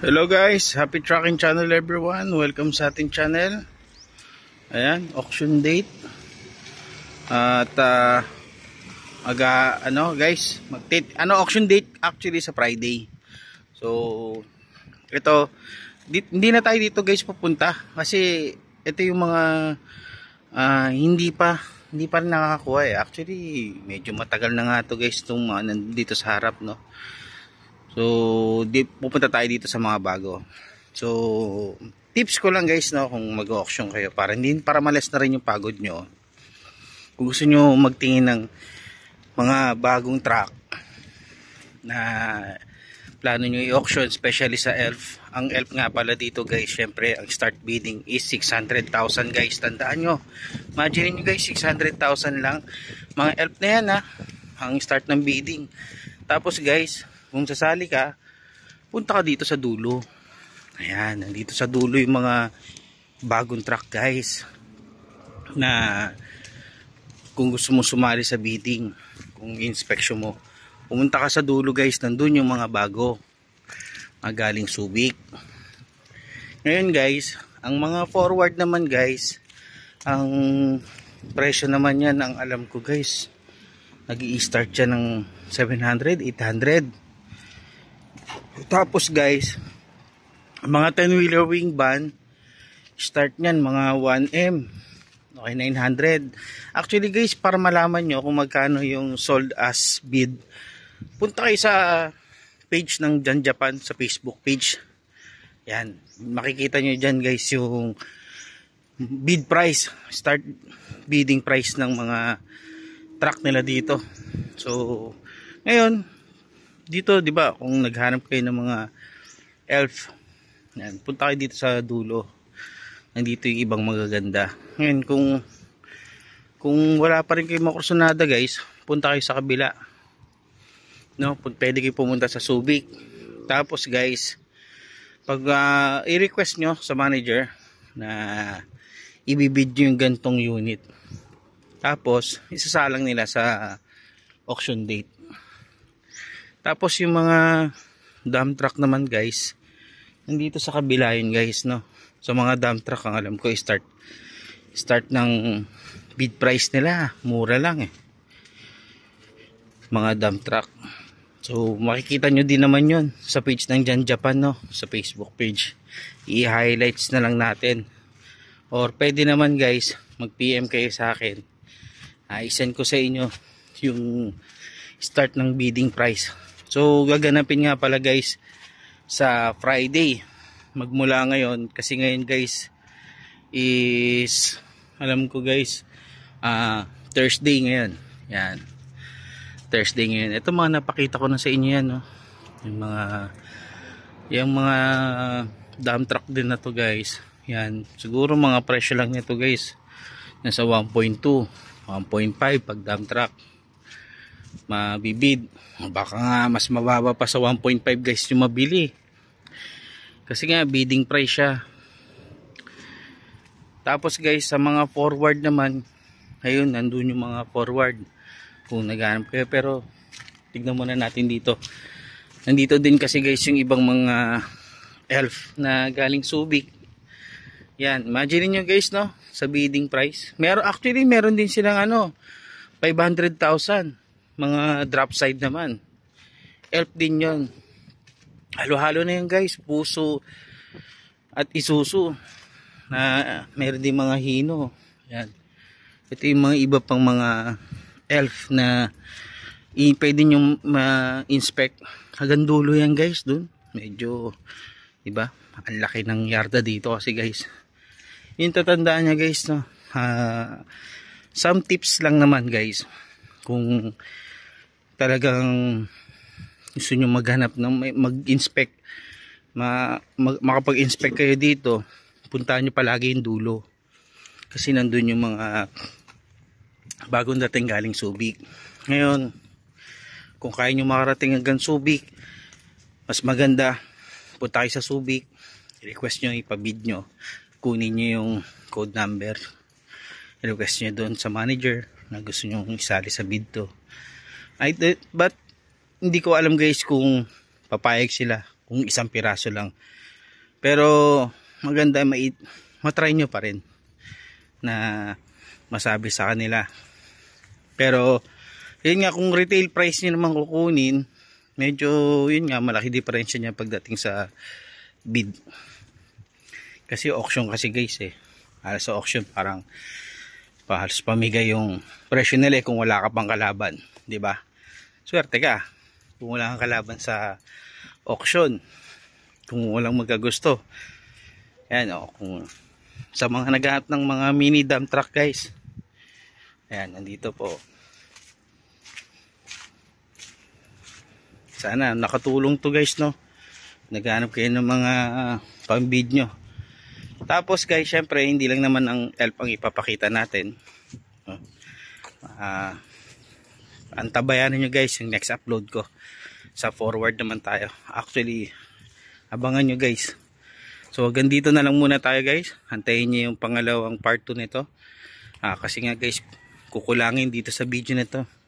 Hello guys, happy trucking channel everyone. Welcome sa ating channel. Ayan, auction date. At uh, aga ano guys, mag ano auction date actually sa Friday. So ito hindi na tayo dito guys pupunta kasi ito yung mga uh, hindi pa hindi pa rin nakakakuha eh. Actually, medyo matagal na nga to guys tong uh, dito sa harap no. So, di, pupunta tayo dito sa mga bago. So, tips ko lang guys no kung mag-auction kayo para hindi para malas na rin yung pagod nyo. Kung gusto nyo magtingin ng mga bagong truck na plano nyo i-auction especially sa ELF. Ang ELF nga pala dito guys, syempre ang start bidding is 600,000 guys. Tandaan nyo. Imagine nyo guys, 600,000 lang. Mga ELF na yan ha. Ang start ng bidding. Tapos guys, kung sasali ka punta ka dito sa dulo ayan nandito sa dulo yung mga bagong truck guys na kung gusto mo sumali sa bidding kung inspection mo pumunta ka sa dulo guys nandun yung mga bago magaling subik ngayon guys ang mga forward naman guys ang presyo naman yan ang alam ko guys nag i-start siya ng 700, 800 tapos guys, mga 10 wheeler wing van, start nyan mga 1M. Okay, 900. Actually guys, para malaman nyo kung magkano yung sold as bid, punta kayo sa page ng Jan Japan sa Facebook page. Yan, makikita nyo dyan guys yung bid price, start bidding price ng mga truck nila dito. So, ngayon, dito 'di ba kung naghanap kayo ng mga elf yan, punta kayo dito sa dulo nandito yung ibang magaganda ngayon kung kung wala pa rin kayo makursunada guys punta kayo sa kabila no pwede kayo pumunta sa Subic tapos guys pag uh, i-request nyo sa manager na ibibid nyo yung gantong unit tapos isasalang nila sa auction date tapos yung mga dump truck naman guys, nandito sa kabila yun guys no. So mga dump truck ang alam ko start start ng bid price nila, mura lang eh. Mga dump truck. So makikita nyo din naman yon sa page ng Jan Japan no, sa Facebook page. I-highlights na lang natin. Or pwede naman guys, mag-PM kayo sa akin. Uh, I-send ko sa inyo yung start ng bidding price. So gaganapin nga pala guys sa Friday magmula ngayon kasi ngayon guys is alam ko guys uh, Thursday ngayon. Yan. Thursday ngayon. Ito mga napakita ko na sa inyo yan. No? Yung mga yung mga dump truck din na to guys. Yan. Siguro mga presyo lang nito guys. Nasa 1.2 1.5 pag dump truck mabibid baka nga mas mababa pa sa 1.5 guys yung mabili kasi nga bidding price siya tapos guys sa mga forward naman ayun nandun yung mga forward kung naghanap kayo pero tignan muna natin dito nandito din kasi guys yung ibang mga elf na galing Subic yan imagine niyo guys no sa bidding price meron actually meron din silang ano 500,000 mga drop side naman elf din yon halo-halo na yan guys puso at isuso na meron din mga hino yan ito yung mga iba pang mga elf na i pwede nyo ma-inspect hanggang dulo yan guys dun medyo diba ang laki ng yarda dito kasi guys yung tatandaan nya guys no? uh, some tips lang naman guys kung talagang gusto nyo maghanap ng mag-inspect ma, mag, makapag-inspect kayo dito puntahan nyo palagi yung dulo kasi nandun yung mga bagong dating galing Subic ngayon kung kaya nyo makarating hanggang Subic mas maganda punta sa Subic request nyo ipabid nyo kunin nyo yung code number request nyo doon sa manager na gusto nyo isali sa bid to I did, but hindi ko alam guys kung papayag sila kung isang piraso lang pero maganda mait matry nyo pa rin na masabi sa kanila pero yun nga kung retail price nyo naman kukunin medyo yun nga malaki diferensya niya pagdating sa bid kasi auction kasi guys eh alas sa auction parang halos pamigay yung presyo nila eh, kung wala ka pang kalaban di ba swerte ka kung wala kang kalaban sa auction kung walang magagusto ayan o oh, kung sa mga naghahanap ng mga mini dump truck guys ayan nandito po sana nakatulong to guys no naghahanap kayo ng mga uh, ah, pambid nyo tapos guys syempre hindi lang naman ang elf ang ipapakita natin ah uh, antabayan nyo guys yung next upload ko sa forward naman tayo actually abangan nyo guys so hanggang dito na lang muna tayo guys hantayin nyo yung pangalawang part 2 nito ah, kasi nga guys kukulangin dito sa video nito